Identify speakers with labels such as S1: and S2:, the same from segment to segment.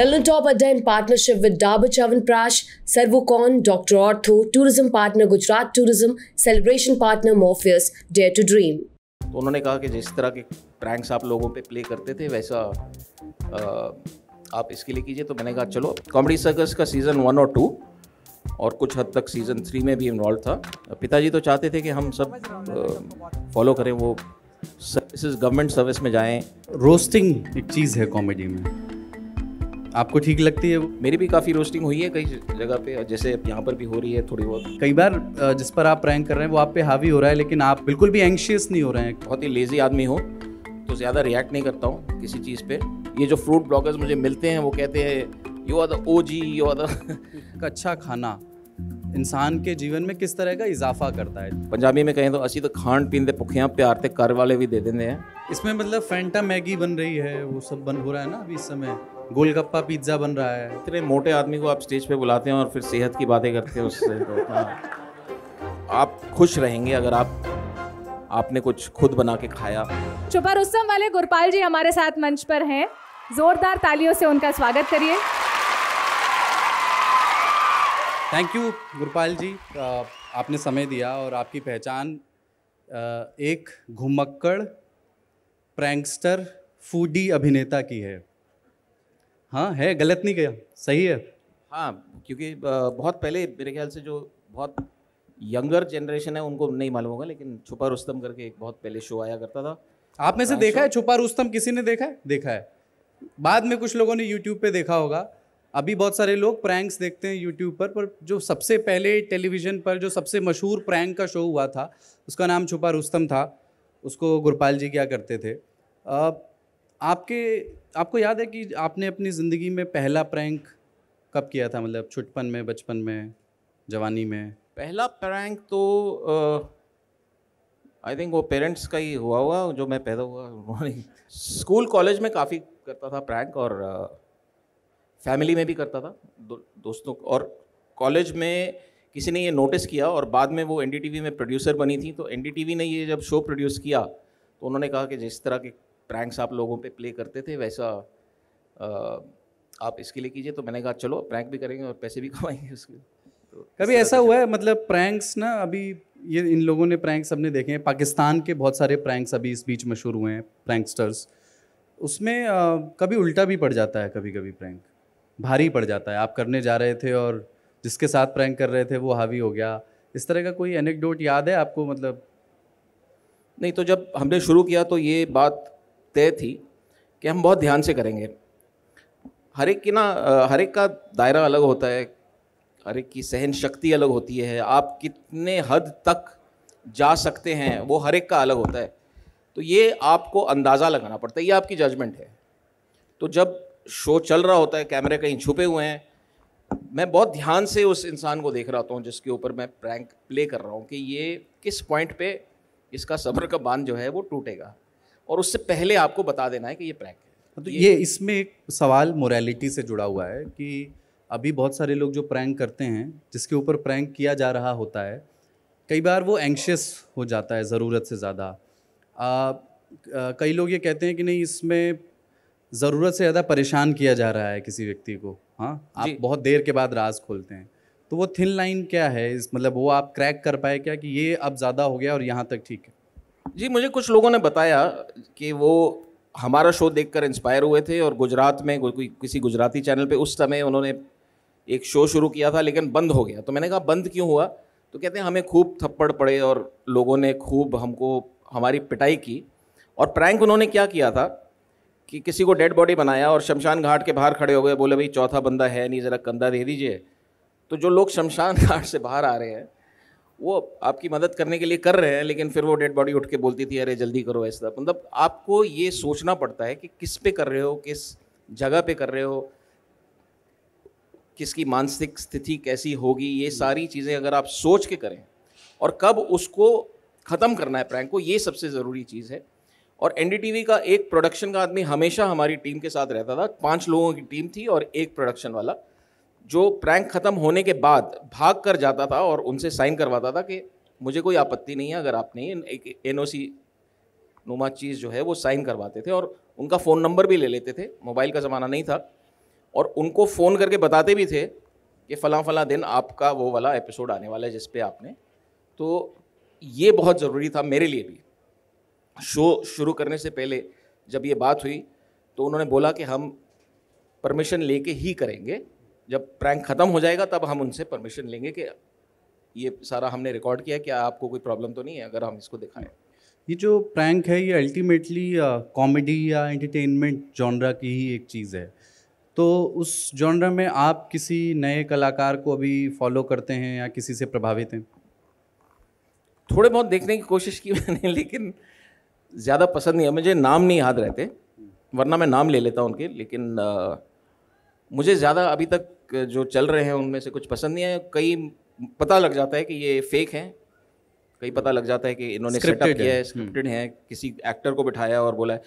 S1: London Top Adda partnership with Dabur chyawanprash Servocon, doctor Ortho, Tourism partner Gujarat Tourism, Celebration Partner Morpheus, Dare to Dream. तो उन्होंने कहा कि जिस तरह के प्रैंक्स आप लोगों पे प्ले करते थे वैसा आ, आप इसके लिए कीजिए तो मैंने कहा चलो कॉमेडी सर्कस का सीज़न वन और टू और कुछ हद तक सीज़न थ्री में भी इन्वॉल्व था पिताजी तो चाहते थे कि हम सब फॉलो करें वो सर्विस गवर्नमेंट सर्विस में जाएं
S2: रोस्टिंग एक चीज़ है कॉमेडी में आपको ठीक लगती है मेरी भी काफ़ी रोस्टिंग हुई है कई जगह पे और जैसे यहाँ पर भी हो रही है थोड़ी बहुत कई बार जिस पर आप प्रैंक कर रहे हैं वो आप पे हावी हो रहा है लेकिन आप बिल्कुल भी एंशियस नहीं हो रहे हैं बहुत ही लेजी आदमी हो तो ज़्यादा रिएक्ट नहीं करता हूँ किसी चीज़ पे ये जो फ्रूट ब्लॉगर्स मुझे मिलते हैं वो कहते हैं you are the O G you are the अच्छा खाना इंसान के जीवन में किस तरह का इजाफा करता है
S1: पंजाबी में कहें तो असी तो खान पीन दे भुखिया प्यार ते कर वाले भी दे देते हैं
S2: इसमें मतलब फैंटा मैगी बन रही है वो सब बन हो रहा है ना अभी इस समय
S1: गोलगप्पा पिज्ज़ा बन रहा है इतने मोटे आदमी को आप स्टेज पे बुलाते हैं और फिर सेहत की बातें करते हैं उससे तो आप खुश रहेंगे अगर आप आपने कुछ खुद बना के खाया
S2: चुपर उत्सव वाले गुरपाल जी हमारे साथ मंच पर हैं जोरदार तालियों से उनका स्वागत करिए थैंक यू गुरपाल जी आपने समय दिया और आपकी पहचान एक घुमक्कड़ प्रैंगस्टर फूडी अभिनेता की है हाँ है गलत नहीं गया सही है
S1: हाँ क्योंकि बहुत पहले मेरे ख्याल से जो बहुत यंगर जनरेशन
S2: है उनको नहीं मालूम होगा लेकिन छुपा रुस्तम करके एक बहुत पहले शो आया करता था आप में से देखा है छुपा रुस्तम किसी ने देखा है देखा है बाद में कुछ लोगों ने यूट्यूब पे देखा होगा अभी बहुत सारे लोग प्रैंक्स देखते हैं यूट्यूब पर पर जो सबसे पहले टेलीविज़न पर जो सबसे मशहूर प्रैंक का शो हुआ था उसका नाम छुपा रुस्तम था उसको गुरपाल जी क्या करते थे आपके आपको याद है कि आपने अपनी ज़िंदगी में पहला प्रैंक कब किया था मतलब छुटपन में बचपन में जवानी में पहला प्रैंक तो आई थिंक वो पेरेंट्स का ही हुआ हुआ जो मैं पैदा हुआ उन्होंने
S1: स्कूल कॉलेज में काफ़ी करता था प्रैंक और फैमिली में भी करता था दो, दोस्तों और कॉलेज में किसी ने ये नोटिस किया और बाद में वो एन में प्रोड्यूसर बनी थी तो एन ने ये जब शो प्रोड्यूस किया तो उन्होंने कहा कि जिस तरह के प्रैंक्स आप लोगों पे प्ले करते थे वैसा आ, आप इसके लिए कीजिए तो मैंने कहा चलो प्रैंक भी करेंगे और पैसे भी कमाएंगे उसके
S2: तो कभी ऐसा हुआ है मतलब प्रैंक्स ना अभी ये इन लोगों ने प्रैंक्स सबने देखे हैं पाकिस्तान के बहुत सारे प्रैंक्स अभी इस बीच मशहूर हुए हैं प्रैंकस्टर्स उसमें आ, कभी उल्टा भी पड़ जाता है कभी कभी प्रैंक भारी पड़ जाता है आप करने जा रहे थे और जिसके साथ प्रैंक कर रहे थे वो हावी हो गया इस तरह का कोई एनेकडोट याद है आपको मतलब नहीं तो जब हमने शुरू किया तो ये बात तय
S1: थी कि हम बहुत ध्यान से करेंगे हर एक की ना हर एक का दायरा अलग होता है हर एक की सहन शक्ति अलग होती है आप कितने हद तक जा सकते हैं वो हर एक का अलग होता है तो ये आपको अंदाज़ा लगाना पड़ता है ये आपकी जजमेंट है तो जब शो चल रहा होता है कैमरे कहीं छुपे हुए हैं मैं बहुत ध्यान से उस इंसान को देख रहा होता हूँ जिसके ऊपर मैं प्रैंक प्ले कर रहा हूँ कि ये किस पॉइंट पे इसका सब्र का बांध जो है वो टूटेगा और उससे पहले आपको बता देना है कि ये प्रैंक
S2: है तो ये, ये इसमें एक सवाल मोरालिटी से जुड़ा हुआ है कि अभी बहुत सारे लोग जो प्रैंक करते हैं जिसके ऊपर प्रैंक किया जा रहा होता है कई बार वो एंक्शियस हो जाता है ज़रूरत से ज़्यादा कई लोग ये कहते हैं कि नहीं इसमें ज़रूरत से ज़्यादा परेशान किया जा रहा है किसी व्यक्ति को हाँ आप बहुत देर के बाद राज खोलते हैं तो वो थिन लाइन क्या है इस मतलब वो आप क्रैक कर पाए क्या कि ये अब ज़्यादा हो गया और यहाँ तक ठीक है जी मुझे कुछ लोगों ने बताया कि वो
S1: हमारा शो देखकर इंस्पायर हुए थे और गुजरात में कोई किसी गुजराती चैनल पे उस समय उन्होंने एक शो शुरू किया था लेकिन बंद हो गया तो मैंने कहा बंद क्यों हुआ तो कहते हैं हमें खूब थप्पड़ पड़े और लोगों ने खूब हमको हमारी पिटाई की और प्रैंक उन्होंने क्या किया था कि किसी को डेड बॉडी बनाया और शमशान घाट के बाहर खड़े हो गए बोले भाई चौथा बंदा है नहीं ज़रा कंधा दे दीजिए तो जो लोग शमशान घाट से बाहर आ रहे हैं वो आपकी मदद करने के लिए कर रहे हैं लेकिन फिर वो डेड बॉडी उठ के बोलती थी अरे जल्दी करो ऐसा मतलब आपको ये सोचना पड़ता है कि किस पे कर रहे हो किस जगह पे कर रहे हो किसकी मानसिक स्थिति कैसी होगी ये सारी चीज़ें अगर आप सोच के करें और कब उसको ख़त्म करना है प्रैंक को ये सबसे ज़रूरी चीज़ है और एन का एक प्रोडक्शन का आदमी हमेशा हमारी टीम के साथ रहता था पाँच लोगों की टीम थी और एक प्रोडक्शन वाला जो प्रैंक ख़त्म होने के बाद भाग कर जाता था और उनसे साइन करवाता था कि मुझे कोई आपत्ति नहीं है अगर आपने एक एन ओ सी नुमा चीज़ जो है वो साइन करवाते थे और उनका फ़ोन नंबर भी ले लेते थे मोबाइल का ज़माना नहीं था और उनको फ़ोन करके बताते भी थे कि फ़लाँ फ़लाँ दिन आपका वो वाला एपिसोड आने वाला है जिसपे आपने तो ये बहुत ज़रूरी था मेरे लिए भी शो शुरू करने से पहले जब ये बात हुई तो उन्होंने बोला कि हम परमिशन लेके ही करेंगे जब प्रैंक ख़त्म हो जाएगा तब हम उनसे परमिशन लेंगे कि ये सारा हमने रिकॉर्ड किया क्या आपको कोई प्रॉब्लम तो नहीं है अगर हम इसको दिखाएं
S2: ये जो प्रैंक है ये अल्टीमेटली कॉमेडी या एंटरटेनमेंट जॉनरा की ही एक चीज़ है तो उस जॉनरा में आप किसी नए कलाकार को अभी फॉलो करते हैं या किसी से प्रभावित हैं थोड़े बहुत देखने की कोशिश की मैंने लेकिन ज़्यादा पसंद नहीं है मुझे नाम नहीं याद रहते
S1: वरना मैं नाम ले लेता उनके लेकिन आ, मुझे ज़्यादा अभी तक जो चल रहे हैं उनमें से कुछ पसंद नहीं है कई पता लग जाता है कि ये फेक हैं कई पता लग जाता है कि इन्होंने सेटअप किया है स्क्रिप्टेड है हम्म। किसी एक्टर को बिठाया और बोला है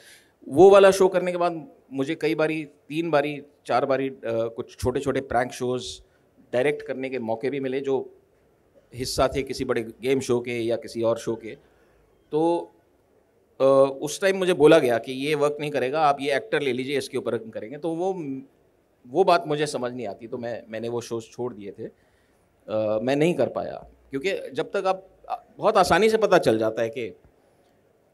S1: वो वाला शो करने के बाद मुझे कई बारी तीन बारी चार बारी आ, कुछ छोटे छोटे प्रैंक शोज़ डायरेक्ट करने के मौके भी मिले जो हिस्सा थे किसी बड़े गेम शो के या किसी और शो के तो आ, उस टाइम मुझे बोला गया कि ये वर्क नहीं करेगा आप ये एक्टर ले लीजिए इसके ऊपर करेंगे तो वो वो बात मुझे समझ नहीं आती तो मैं मैंने वो शोज छोड़ दिए थे आ, मैं नहीं कर पाया क्योंकि जब तक आप बहुत आसानी से पता चल जाता है कि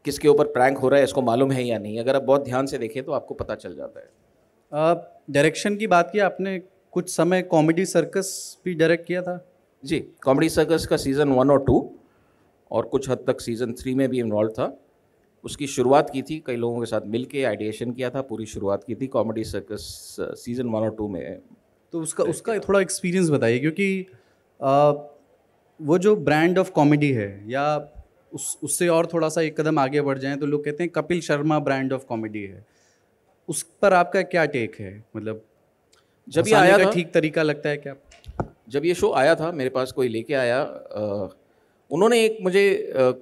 S1: किसके ऊपर प्रैंक हो रहा है इसको मालूम है या नहीं अगर आप बहुत
S2: ध्यान से देखें तो आपको पता चल जाता है डायरेक्शन की बात की आपने कुछ समय कॉमेडी सर्कस भी डायरेक्ट किया था जी कॉमेडी सर्कस का सीज़न वन और टू
S1: और कुछ हद तक सीज़न थ्री में भी इन्वॉल्व था उसकी शुरुआत की थी कई लोगों के साथ मिल के
S2: आइडिएशन किया था पूरी शुरुआत की थी कॉमेडी सर्कस सीज़न वन और टू में तो उसका उसका थोड़ा एक्सपीरियंस बताइए क्योंकि आ, uh, वो जो ब्रांड ऑफ कॉमेडी है या उस उससे और थोड़ा सा एक कदम आगे बढ़ जाएं तो लोग कहते हैं Kapil Sharma brand of comedy है उस पर आपका क्या टेक है मतलब जब ये आया ठीक तरीका लगता है क्या
S1: जब ये शो आया था मेरे पास कोई लेके आया आ, uh, उन्होंने एक मुझे आ, uh,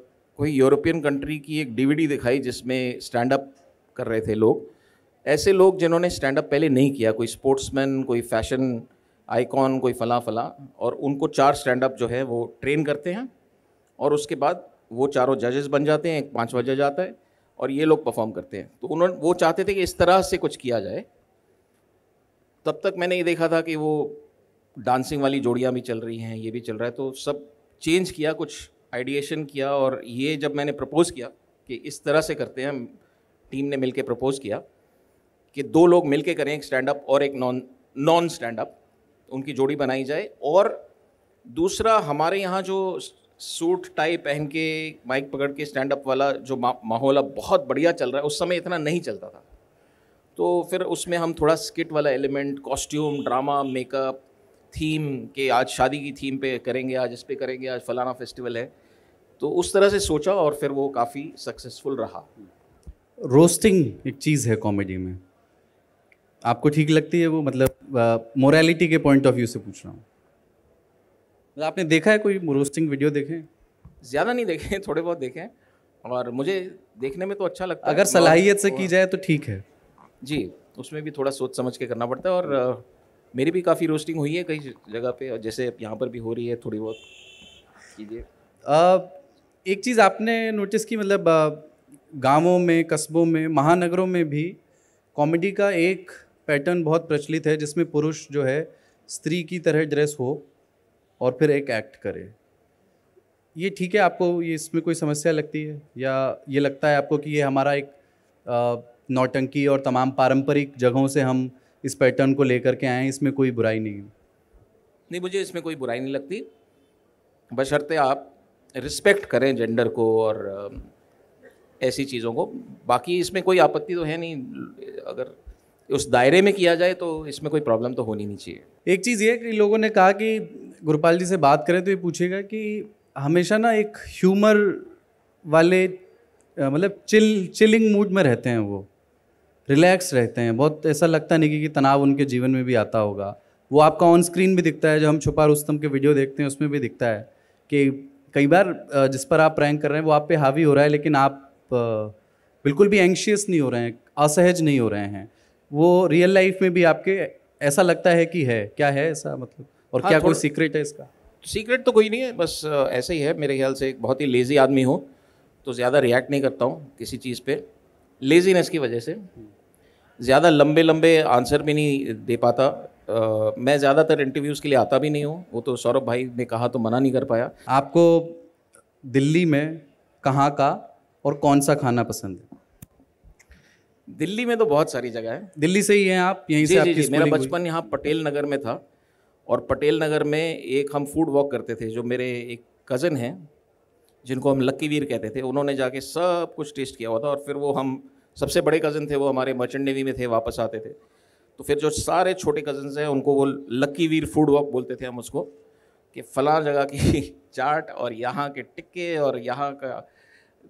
S1: कोई यूरोपियन कंट्री की एक डीवीडी दिखाई जिसमें स्टैंड अप कर रहे थे लोग ऐसे लोग जिन्होंने स्टैंड अप पहले नहीं किया कोई स्पोर्ट्समैन कोई फैशन आइकॉन कोई फला फला और उनको चार स्टैंड अप जो है वो ट्रेन करते हैं और उसके बाद वो चारों जजेस बन जाते हैं एक पाँचवा जज आता है और ये लोग परफॉर्म करते हैं तो उन्होंने वो चाहते थे कि इस तरह से कुछ किया जाए तब तक मैंने ये देखा था कि वो डांसिंग वाली जोड़ियाँ भी चल रही हैं ये भी चल रहा है तो सब चेंज किया कुछ आइडिएशन किया और ये जब मैंने प्रपोज़ किया कि इस तरह से करते हैं टीम ने मिलके प्रपोज़ किया कि दो लोग मिल करें एक स्टैंड अप और एक नॉन नॉन स्टैंड अप उनकी जोड़ी बनाई जाए और दूसरा हमारे यहाँ जो सूट टाई पहन के माइक पकड़ के स्टैंड अप वाला जो माहौल अब बहुत बढ़िया चल रहा है उस समय इतना नहीं चलता था तो फिर उसमें हम थोड़ा स्किट वाला element costume drama makeup theme के आज शादी की थीम पे करेंगे आज इस पर करेंगे आज फलाना फेस्टिवल है तो उस तरह से सोचा और फिर वो काफ़ी सक्सेसफुल रहा
S2: रोस्टिंग एक चीज़ है कॉमेडी में आपको ठीक लगती है वो मतलब मोरालिटी के पॉइंट ऑफ व्यू से पूछ रहा हूँ मतलब आपने देखा है कोई रोस्टिंग वीडियो देखे ज़्यादा
S1: नहीं देखे थोड़े बहुत देखे और मुझे देखने में तो अच्छा लगता अगर है अगर सलाहियत से की
S2: जाए तो ठीक है
S1: जी उसमें भी थोड़ा सोच समझ के करना पड़ता है और मेरी भी काफ़ी रोस्टिंग हुई
S2: है कई जगह पे और जैसे यहाँ पर भी हो रही है थोड़ी बहुत कीजिए एक चीज़ आपने नोटिस की मतलब गांवों में कस्बों में महानगरों में भी कॉमेडी का एक पैटर्न बहुत प्रचलित है जिसमें पुरुष जो है स्त्री की तरह ड्रेस हो और फिर एक एक्ट करे ये ठीक है आपको ये इसमें कोई समस्या लगती है या ये लगता है आपको कि ये हमारा एक नौटंकी और तमाम पारंपरिक जगहों से हम इस पैटर्न को लेकर के आए इसमें कोई बुराई नहीं है
S1: नहीं मुझे इसमें कोई बुराई नहीं लगती बशर्ते आप रिस्पेक्ट करें जेंडर को और ऐसी चीज़ों को बाकी इसमें कोई आपत्ति तो है नहीं
S2: अगर उस दायरे में किया जाए तो इसमें कोई प्रॉब्लम तो होनी नहीं चाहिए एक चीज़ ये कि लोगों ने कहा कि गुरपाल जी से बात करें तो ये पूछेगा कि हमेशा ना एक ह्यूमर वाले मतलब चिल चिलिंग मूड में रहते हैं वो रिलैक्स रहते हैं बहुत ऐसा लगता नहीं कि, तनाव उनके जीवन में भी आता होगा वो आपका ऑन स्क्रीन भी दिखता है जो हम छुपा रुस्तम के वीडियो देखते हैं उसमें भी दिखता है कि कई बार जिस पर आप प्रैंक कर रहे हैं वो आप पे हावी हो रहा है लेकिन आप बिल्कुल भी एंशियस नहीं हो रहे हैं असहज नहीं हो रहे हैं वो रियल लाइफ में भी आपके ऐसा लगता है कि है क्या है ऐसा मतलब और हाँ, क्या कोई सीक्रेट है इसका
S1: सीक्रेट तो कोई नहीं है बस ऐसा ही है मेरे ख्याल से एक बहुत ही लेज़ी आदमी हो तो ज़्यादा रिएक्ट नहीं करता हूँ किसी चीज़ पे लेज़ीनेस की वजह से ज़्यादा लंबे लंबे आंसर भी नहीं दे पाता Uh, मैं ज़्यादातर इंटरव्यूज़ के लिए आता भी नहीं हूँ वो तो सौरभ भाई ने कहा तो मना नहीं कर पाया आपको दिल्ली
S2: में कहाँ का और कौन सा खाना पसंद है
S1: दिल्ली में तो बहुत सारी जगह है
S2: दिल्ली से ही हैं आप यहीं से आपकी जी, मेरा बचपन
S1: यहाँ पटेल नगर में था और पटेल नगर में एक हम फूड वॉक करते थे जो मेरे एक कज़न हैं जिनको हम लक्की वीर कहते थे उन्होंने जाके सब कुछ टेस्ट किया हुआ था और फिर वो हम सबसे बड़े कज़न थे वो हमारे मर्चेंट नेवी में थे वापस आते थे तो फिर जो सारे छोटे कज़न्स हैं उनको वो लक्की वीर फूड वॉक बोलते थे हम उसको कि फ़लाँ जगह की चाट और यहाँ के टिक्के और यहाँ का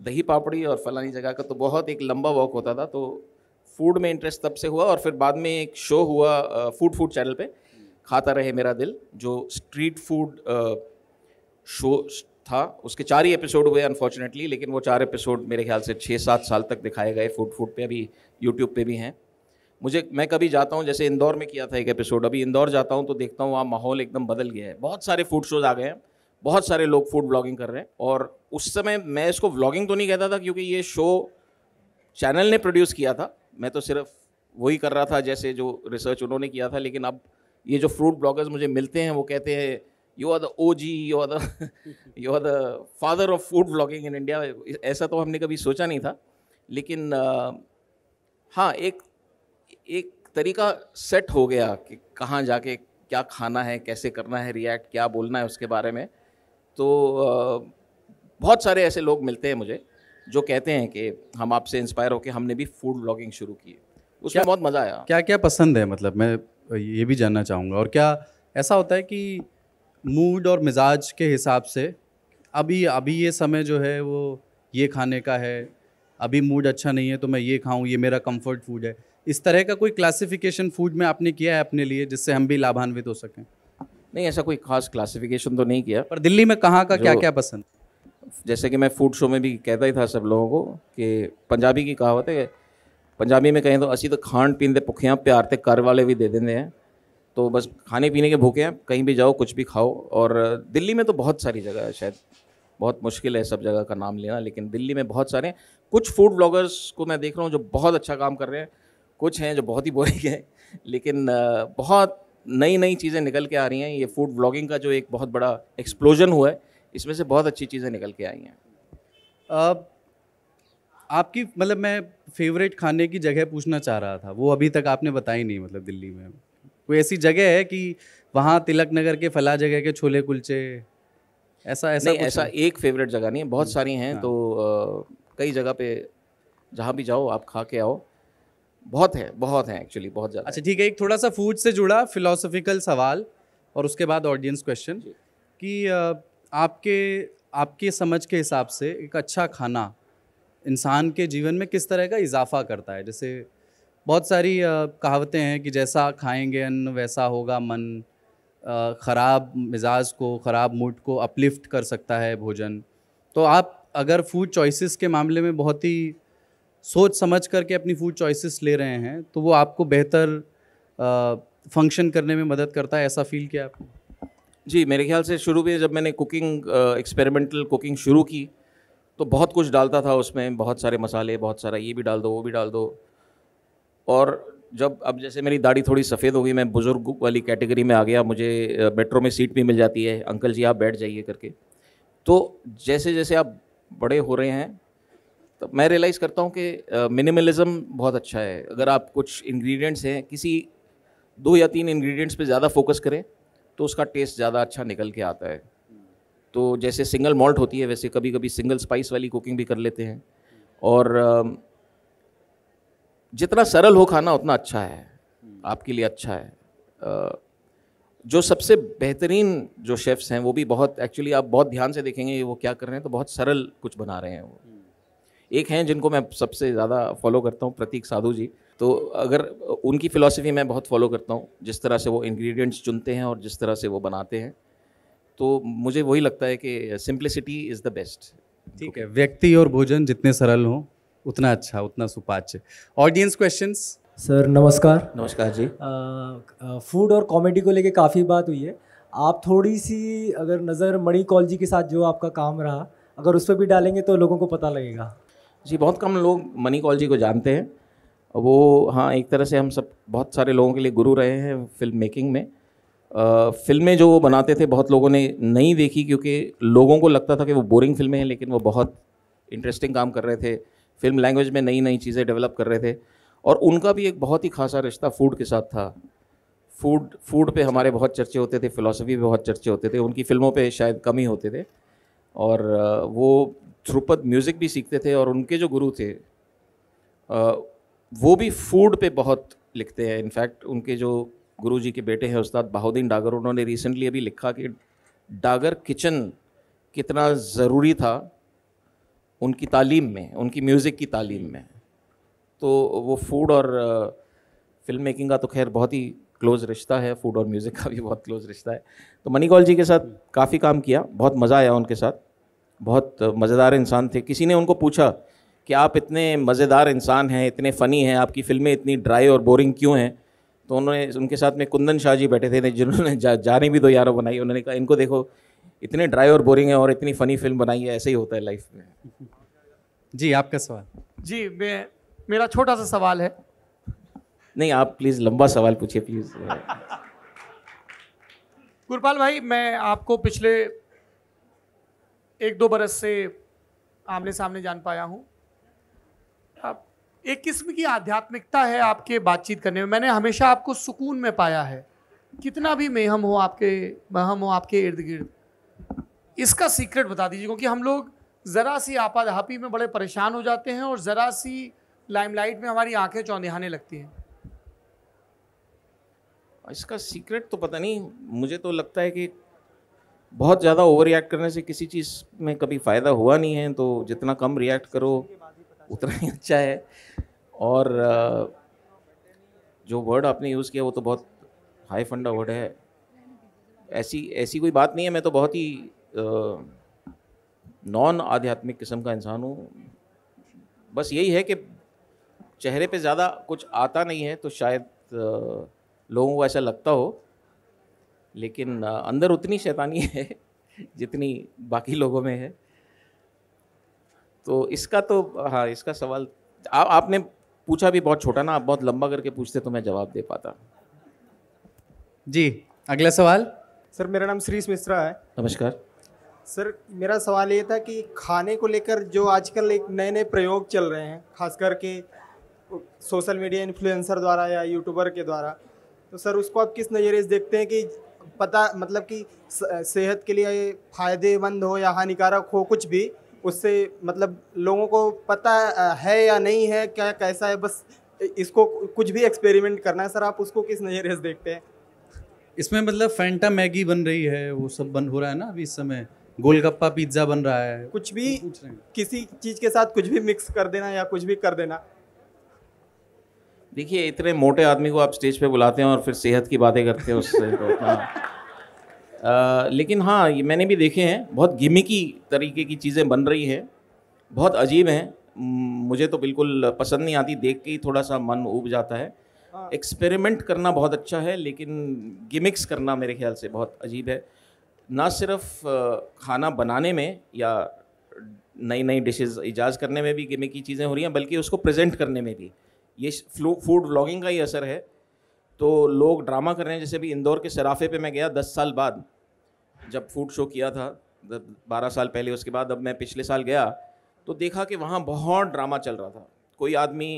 S1: दही पापड़ी और फलानी जगह का तो बहुत एक लंबा वॉक होता था तो फूड में इंटरेस्ट तब से हुआ और फिर बाद में एक शो हुआ फूड फूड चैनल पे खाता रहे मेरा दिल जो स्ट्रीट फूड शो था उसके चार ही एपिसोड हुए अनफॉर्चुनेटली लेकिन वो चार एपिसोड मेरे ख्याल से छः सात साल तक दिखाए गए फूड फूड पे अभी यूट्यूब पे भी हैं मुझे मैं कभी जाता हूँ जैसे इंदौर में किया था एक एपिसोड अभी इंदौर जाता हूँ तो देखता हूँ वहाँ माहौल एकदम बदल गया है बहुत सारे फूड शोज आ गए हैं बहुत सारे लोग फूड ब्लॉगिंग कर रहे हैं और उस समय मैं इसको ब्लॉगिंग तो नहीं कहता था क्योंकि ये शो चैनल ने प्रोड्यूस किया था मैं तो सिर्फ वही कर रहा था जैसे जो रिसर्च उन्होंने किया था लेकिन अब ये जो फ्रूट ब्लॉगर्स मुझे मिलते हैं वो कहते हैं you are the O G you are the you are the father of food blogging in India ऐसा तो हमने कभी सोचा नहीं था लेकिन हाँ एक एक तरीका सेट हो गया कि कहाँ जाके क्या खाना है कैसे करना है रिएक्ट क्या बोलना है उसके बारे में तो बहुत सारे ऐसे लोग मिलते हैं मुझे जो कहते हैं कि हम आपसे इंस्पायर होकर हमने भी फूड ब्लॉगिंग शुरू की
S2: उसमें बहुत मज़ा आया क्या क्या पसंद है मतलब मैं ये भी जानना चाहूँगा और क्या ऐसा होता है कि मूड और मिजाज के हिसाब से अभी अभी ये समय जो है वो ये खाने का है अभी मूड अच्छा नहीं है तो मैं ये खाऊं ये मेरा कंफर्ट फूड है इस तरह का कोई क्लासिफिकेशन फूड में आपने किया है अपने लिए जिससे हम भी लाभान्वित हो सकें नहीं ऐसा कोई खास क्लासिफिकेशन तो नहीं किया पर दिल्ली में कहाँ का क्या क्या पसंद
S1: जैसे कि मैं फूड शो में भी कहता ही था सब लोगों को कि पंजाबी की कहावत है पंजाबी में कहें तो असी तो खाण पीन दे भुखियाँ प्यार ते कर वाले भी दे देंगे हैं तो बस खाने पीने के भूखे हैं कहीं भी जाओ कुछ भी खाओ और दिल्ली में तो बहुत सारी जगह है शायद बहुत मुश्किल है सब जगह का नाम लेना लेकिन दिल्ली में बहुत सारे कुछ फूड ब्लॉगर्स को मैं देख रहा हूँ जो बहुत अच्छा काम कर रहे हैं कुछ हैं जो बहुत ही बोरिंग हैं लेकिन बहुत नई नई चीज़ें निकल के आ रही हैं ये फूड ब्लॉगिंग का जो एक बहुत बड़ा एक्सप्लोजन हुआ है इसमें से बहुत अच्छी चीज़ें निकल के आई
S2: हैं आपकी मतलब मैं फेवरेट खाने की जगह पूछना चाह रहा था वो अभी तक आपने बताई नहीं मतलब दिल्ली में कोई ऐसी जगह है कि वहाँ तिलक नगर के फला जगह के छोले कुलचे ऐसा ऐसा नहीं, ऐसा
S1: एक फेवरेट जगह नहीं है बहुत हम्म, सारी हैं हाँ। तो आ, कई जगह पे जहाँ भी जाओ आप खा के आओ
S2: बहुत है बहुत है एक्चुअली बहुत ज़्यादा अच्छा ठीक है एक थोड़ा सा फूड से जुड़ा फिलोसफिकल सवाल और उसके बाद ऑडियंस क्वेश्चन कि आपके आपके समझ के हिसाब से एक अच्छा खाना इंसान के जीवन में किस तरह का इजाफा करता है जैसे बहुत सारी कहावतें हैं कि जैसा खाएंगे अन्न वैसा होगा मन ख़राब मिजाज को ख़राब मूड को अपलिफ्ट कर सकता है भोजन तो आप अगर फूड चॉइसेस के मामले में बहुत ही सोच समझ करके अपनी फूड चॉइसेस ले रहे हैं तो वो आपको बेहतर फंक्शन करने में मदद करता है ऐसा फील किया आपको
S1: जी मेरे ख्याल से शुरू में जब मैंने कुकिंग एक्सपेरिमेंटल कुकिंग शुरू की तो बहुत कुछ डालता था उसमें बहुत सारे मसाले बहुत सारा ये भी डाल दो वो भी डाल दो और जब अब जैसे मेरी दाढ़ी थोड़ी सफ़ेद हो गई मैं बुज़ुर्ग वाली कैटेगरी में आ गया मुझे मेट्रो में सीट भी मिल जाती है अंकल जी आप बैठ जाइए करके तो जैसे जैसे आप बड़े हो रहे हैं तो मैं रियलाइज़ करता हूँ कि मिनिमलिज़म बहुत अच्छा है अगर आप कुछ इंग्रेडिएंट्स हैं किसी दो या तीन इंग्रेडिएंट्स पे ज़्यादा फोकस करें तो उसका टेस्ट ज़्यादा अच्छा निकल के आता है तो जैसे सिंगल मॉल्ट होती है वैसे कभी कभी सिंगल स्पाइस वाली कुकिंग भी कर लेते हैं और जितना सरल हो खाना उतना अच्छा है आपके लिए अच्छा है जो सबसे बेहतरीन जो शेफ्स हैं वो भी बहुत एक्चुअली आप बहुत ध्यान से देखेंगे वो क्या कर रहे हैं तो बहुत सरल कुछ बना रहे हैं वो एक हैं जिनको मैं सबसे ज़्यादा फॉलो करता हूँ प्रतीक साधु जी तो अगर उनकी फ़िलासफ़ी मैं बहुत फॉलो करता हूँ जिस तरह से वो इन्ग्रीडियंट्स चुनते हैं और जिस तरह से वो बनाते हैं तो मुझे वही लगता है कि सिंप्लिसिटी इज़ द बेस्ट
S2: ठीक है व्यक्ति और भोजन जितने सरल हों उतना अच्छा उतना सुपाच्य ऑडियंस क्वेश्चन सर नमस्कार नमस्कार जी फूड और कॉमेडी को लेके काफ़ी बात हुई है आप थोड़ी सी अगर नज़र मणि कॉल जी के साथ जो आपका काम रहा अगर उस पर भी डालेंगे तो लोगों को पता लगेगा
S1: जी बहुत कम लोग मनी कॉल जी को जानते हैं वो हाँ एक तरह से हम सब बहुत सारे लोगों के लिए गुरु रहे हैं फिल्म मेकिंग में आ, फिल्में जो वो बनाते थे बहुत लोगों ने नहीं देखी क्योंकि लोगों को लगता था कि वो बोरिंग फिल्में हैं लेकिन वो बहुत इंटरेस्टिंग काम कर रहे थे फिल्म लैंग्वेज में नई नई चीज़ें डेवलप कर रहे थे और उनका भी एक बहुत ही खासा रिश्ता फूड के साथ था फूड फूड पे हमारे बहुत चर्चे होते थे फिलॉसफी पे बहुत चर्चे होते थे उनकी फ़िल्मों पे शायद कम ही होते थे और वो ध्रुपद म्यूज़िक भी सीखते थे और उनके जो गुरु थे वो भी फूड पे बहुत लिखते हैं इनफैक्ट उनके जो गुरु जी के बेटे हैं उस्ताद बहाउद्दीन डागर उन्होंने रिसेंटली अभी लिखा कि डागर किचन कितना ज़रूरी था उनकी तालीम में उनकी म्यूज़िक की तालीम में तो वो फूड और फिल्म मेकिंग का तो खैर बहुत ही क्लोज़ रिश्ता है फूड और म्यूज़िक का भी बहुत क्लोज़ रिश्ता है तो मनी कॉल जी के साथ काफ़ी काम किया बहुत मज़ा आया उनके साथ बहुत मज़ेदार इंसान थे किसी ने उनको पूछा कि आप इतने मज़ेदार इंसान हैं इतने फ़नी हैं आपकी फ़िल्में इतनी ड्राई और बोरिंग क्यों हैं तो उन्होंने उनके साथ में कुंदन शाह जी बैठे थे जिन्होंने जा, जाने भी दो यारों बनाई उन्होंने कहा इनको देखो इतने ड्राई और बोरिंग है और इतनी फ़नी फिल्म बनाई है ऐसे ही होता है लाइफ में जी आपका सवाल
S2: जी मैं मेरा छोटा सा सवाल है
S1: नहीं आप प्लीज़ लंबा सवाल पूछिए प्लीज़
S2: गुरपाल भाई मैं आपको पिछले एक दो बरस से आमने सामने जान पाया हूँ एक किस्म की आध्यात्मिकता है आपके बातचीत करने में मैंने हमेशा आपको सुकून में पाया है कितना भी मेहम हो आपके महम हो आपके इर्द गिर्द इसका सीक्रेट बता दीजिए क्योंकि हम लोग ज़रा सी आपाधापी में बड़े परेशान हो जाते हैं और ज़रा सी लाइमलाइट में हमारी आंखें चौंधियाने लगती हैं
S1: इसका सीक्रेट तो पता नहीं मुझे तो लगता है कि बहुत ज़्यादा ओवर रिएक्ट करने से किसी चीज़ में कभी फ़ायदा हुआ नहीं है तो जितना कम रिएक्ट करो उतना ही अच्छा है और जो वर्ड आपने यूज़ किया वो तो बहुत हाई फंडा वर्ड है ऐसी ऐसी कोई बात नहीं है मैं तो बहुत ही नॉन आध्यात्मिक किस्म का इंसान हूँ बस यही है कि चेहरे पे ज़्यादा कुछ आता नहीं है तो शायद लोगों को ऐसा लगता हो लेकिन अंदर उतनी शैतानी है जितनी बाकी लोगों में है तो इसका तो हाँ इसका सवाल आ, आपने पूछा भी बहुत छोटा ना आप
S2: बहुत लंबा करके पूछते तो मैं जवाब दे पाता जी अगला सवाल सर मेरा नाम श्रीश मिश्रा है नमस्कार सर मेरा सवाल ये था कि खाने को लेकर जो आजकल एक नए नए प्रयोग चल रहे हैं खास करके सोशल मीडिया इन्फ्लुएंसर द्वारा या यूट्यूबर के द्वारा तो सर उसको आप किस नज़रिए से देखते हैं कि पता मतलब कि सेहत के लिए फ़ायदेमंद हो या हानिकारक हो कुछ भी उससे मतलब लोगों को पता है या नहीं है क्या कैसा है बस इसको कुछ भी एक्सपेरिमेंट करना है सर आप उसको किस नज़रिए से देखते हैं इसमें मतलब फैंटा मैगी बन रही है वो सब बन हो रहा है ना अभी इस समय गोलगप्पा पिज्ज़ा बन रहा है कुछ भी किसी चीज़ के साथ कुछ भी मिक्स कर देना या कुछ भी कर देना
S1: देखिए इतने मोटे आदमी को आप स्टेज पे बुलाते हैं और फिर सेहत की बातें करते हैं उससे तो आ, लेकिन हाँ ये मैंने भी देखे हैं बहुत गिमिकी तरीके की चीज़ें बन रही हैं बहुत अजीब हैं मुझे तो बिल्कुल पसंद नहीं आती देख के ही थोड़ा सा मन उब जाता है एक्सपेरिमेंट हाँ। करना बहुत अच्छा है लेकिन गिमिक्स करना मेरे ख्याल से बहुत अजीब है ना सिर्फ खाना बनाने में या नई नई डिशेस ईजाज करने में भी गिमिक की चीज़ें हो रही हैं बल्कि उसको प्रेजेंट करने में भी ये फूड व्लॉगिंग का ही असर है तो लोग ड्रामा कर रहे हैं जैसे अभी इंदौर के सराफे पे मैं गया दस साल बाद जब फूड शो किया था बारह साल पहले उसके बाद अब मैं पिछले साल गया तो देखा कि वहाँ बहुत ड्रामा चल रहा था कोई आदमी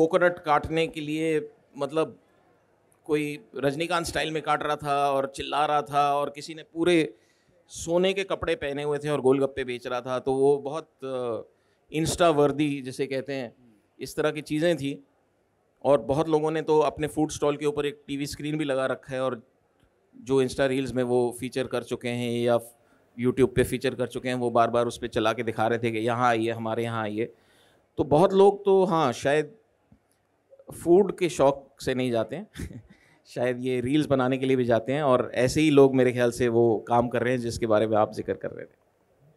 S1: कोकोनट काटने के लिए मतलब कोई रजनीकांत स्टाइल में काट रहा था और चिल्ला रहा था और किसी ने पूरे सोने के कपड़े पहने हुए थे और गोलगप्पे बेच रहा था तो वो बहुत इंस्टा वर्दी जिसे कहते हैं इस तरह की चीज़ें थी और बहुत लोगों ने तो अपने फूड स्टॉल के ऊपर एक टीवी स्क्रीन भी लगा रखा है और जो इंस्टा रील्स में वो फीचर कर चुके हैं या यूट्यूब पे फीचर कर चुके हैं वो बार बार उस पर चला के दिखा रहे थे कि यहाँ आइए हमारे यहाँ आइए तो बहुत लोग तो हाँ शायद फूड के शौक से नहीं जाते हैं शायद ये रील्स बनाने के लिए भी जाते हैं और ऐसे ही लोग मेरे ख्याल से वो काम कर रहे हैं जिसके बारे में आप जिक्र कर रहे थे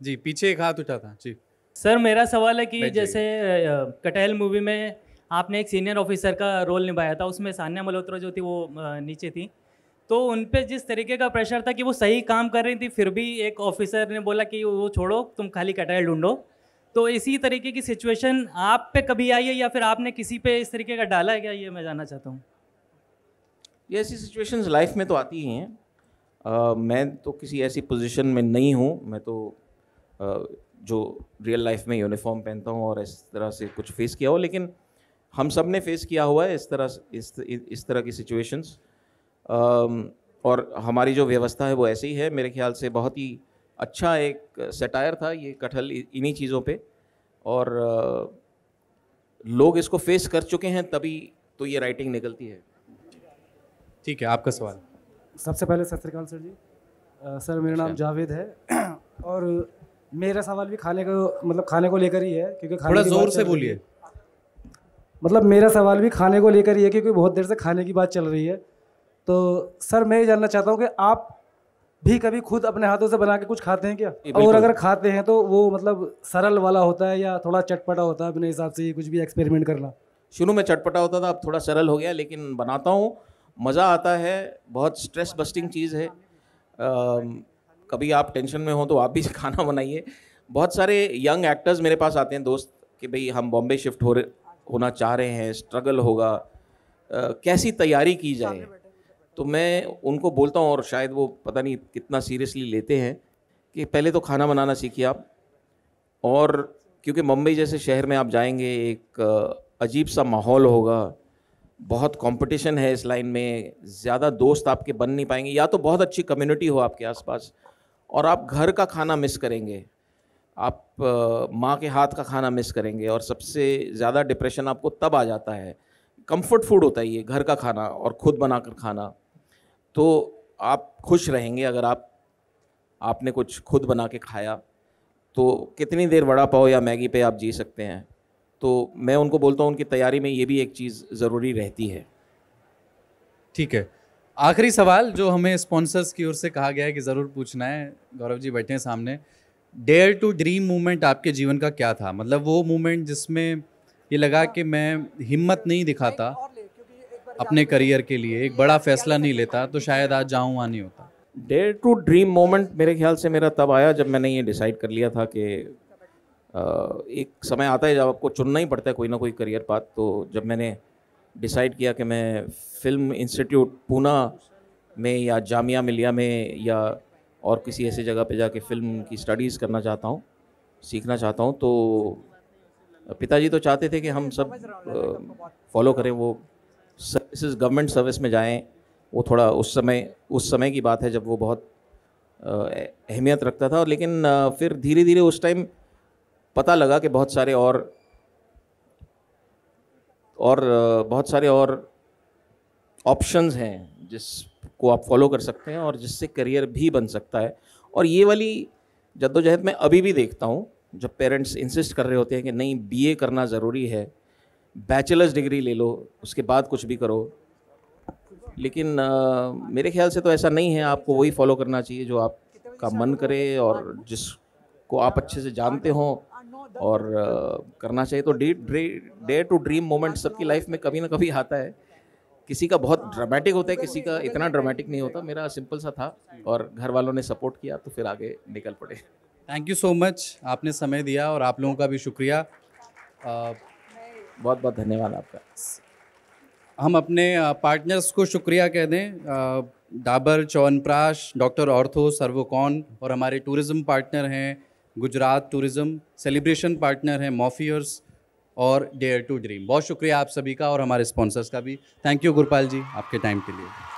S2: जी पीछे एक हाथ उठा था जी सर मेरा सवाल है कि जैसे कटहल मूवी में आपने एक सीनियर ऑफिसर का रोल निभाया था उसमें सान्या मल्होत्रा जो थी वो नीचे थी तो उन पर जिस तरीके का प्रेशर था कि वो सही काम कर रही थी फिर भी एक ऑफिसर ने बोला कि वो छोड़ो तुम खाली कटहल ढूंढो तो इसी तरीके की सिचुएशन आप पे कभी आई है या फिर आपने किसी पे इस तरीके का डाला है क्या ये मैं जानना चाहता हूँ ये ऐसी सिचुएशंस लाइफ में
S1: तो आती ही हैं मैं तो किसी ऐसी पोजीशन में नहीं हूँ मैं तो आ, जो रियल लाइफ में यूनिफॉर्म पहनता हूँ और इस तरह से कुछ फेस किया हो लेकिन हम सब ने फेस किया हुआ है इस तरह इस इस तरह की सिचुएशंस और हमारी जो व्यवस्था है वो ऐसे ही है मेरे ख्याल से बहुत ही अच्छा एक सेटायर था ये कटहल इन्हीं चीज़ों पे और लोग इसको फेस कर चुके हैं तभी तो ये राइटिंग निकलती है ठीक है आपका सवाल
S2: सबसे पहले सत श्रीकाल सर जी आ, सर मेरा नाम अच्छा। जावेद है और मेरा सवाल भी खाने को मतलब खाने को लेकर ही है क्योंकि खाने थोड़ा जोर से बोलिए मतलब मेरा सवाल भी खाने को लेकर ही है क्योंकि बहुत देर से खाने की बात चल रही है तो सर मैं ये जानना चाहता हूँ कि आप भी कभी खुद अपने हाथों से बना के कुछ खाते हैं क्या और अगर खाते हैं तो वो मतलब सरल वाला होता है या थोड़ा चटपटा होता है अपने हिसाब से कुछ भी एक्सपेरिमेंट करना शुरू में चटपटा
S1: होता था अब थोड़ा सरल हो गया लेकिन बनाता हूँ मज़ा आता है बहुत स्ट्रेस बस्टिंग चीज़ है आ, कभी आप टेंशन में हो तो आप भी खाना बनाइए बहुत सारे यंग एक्टर्स मेरे पास आते हैं दोस्त कि भाई हम बॉम्बे शिफ्ट हो रहे होना चाह रहे हैं स्ट्रगल होगा आ, कैसी तैयारी की जाए तो मैं उनको बोलता हूँ और शायद वो पता नहीं कितना सीरियसली लेते हैं कि पहले तो खाना बनाना सीखिए आप और क्योंकि मुंबई जैसे शहर में आप जाएंगे एक अजीब सा माहौल होगा बहुत कंपटीशन है इस लाइन में ज़्यादा दोस्त आपके बन नहीं पाएंगे या तो बहुत अच्छी कम्युनिटी हो आपके आसपास और आप घर का खाना मिस करेंगे आप माँ के हाथ का खाना मिस करेंगे और सबसे ज़्यादा डिप्रेशन आपको तब आ जाता है कंफर्ट फूड होता है ये घर का खाना और ख़ुद बनाकर खाना तो आप खुश रहेंगे अगर आप आपने कुछ खुद बना के खाया तो कितनी देर वड़ा पाव या मैगी पे आप जी सकते हैं तो मैं उनको बोलता हूँ उनकी तैयारी में ये भी एक चीज़ ज़रूरी रहती है
S2: ठीक है आखिरी सवाल जो हमें स्पॉन्सर्स की ओर से कहा गया है कि ज़रूर पूछना है गौरव जी बैठे हैं सामने डेयर टू ड्रीम मूवमेंट आपके जीवन का क्या था मतलब वो मूवमेंट जिसमें ये लगा कि मैं हिम्मत नहीं दिखाता अपने करियर के लिए एक बड़ा फैसला नहीं लेता तो शायद आज जाऊँ वहाँ नहीं होता
S1: डेयर टू ड्रीम मोमेंट मेरे ख्याल से मेरा तब आया जब मैंने ये डिसाइड कर लिया था कि एक समय आता है जब आपको चुनना ही पड़ता है कोई ना कोई करियर पाथ तो जब मैंने डिसाइड किया कि मैं फिल्म इंस्टीट्यूट पूना में या जामिया मिलिया में या और किसी ऐसे जगह पे जाके फिल्म की स्टडीज़ करना चाहता हूँ सीखना चाहता हूँ तो पिताजी तो चाहते थे कि हम सब फॉलो करें वो सर्विसेज गवर्नमेंट सर्विस में जाएं वो थोड़ा उस समय उस समय की बात है जब वो बहुत अहमियत रखता था और लेकिन फिर धीरे धीरे उस टाइम पता लगा कि बहुत सारे और और बहुत सारे और ऑप्शंस हैं जिसको आप फॉलो कर सकते हैं और जिससे करियर भी बन सकता है और ये वाली जद्दोजहद मैं अभी भी देखता हूँ जब पेरेंट्स इंसिस्ट कर रहे होते हैं कि नहीं बीए करना ज़रूरी है बैचलर्स डिग्री ले लो उसके बाद कुछ भी करो लेकिन आ, मेरे ख्याल से तो ऐसा नहीं है आपको वही फॉलो करना चाहिए जो आपका मन करे और जिसको आप अच्छे से जानते हो और आ, करना चाहिए तो डे टू ड्रीम मोमेंट सबकी लाइफ में कभी ना कभी आता है किसी का बहुत ड्रामेटिक होता है किसी का इतना ड्रामेटिक नहीं होता मेरा सिंपल सा था और घर वालों ने सपोर्ट किया तो फिर आगे निकल पड़े
S2: थैंक यू सो मच आपने समय दिया और आप लोगों का भी शुक्रिया बहुत बहुत धन्यवाद आपका हम अपने पार्टनर्स को शुक्रिया कह दें Dabur chyawanprash doctor Ortho Servocon और हमारे टूरिज़्म पार्टनर हैं गुजरात टूरिज़्म सेलिब्रेशन पार्टनर हैं मॉफियर्स और डेयर टू ड्रीम बहुत शुक्रिया आप सभी का और हमारे स्पॉन्सर्स का भी थैंक यू गुरपाल जी आपके टाइम के लिए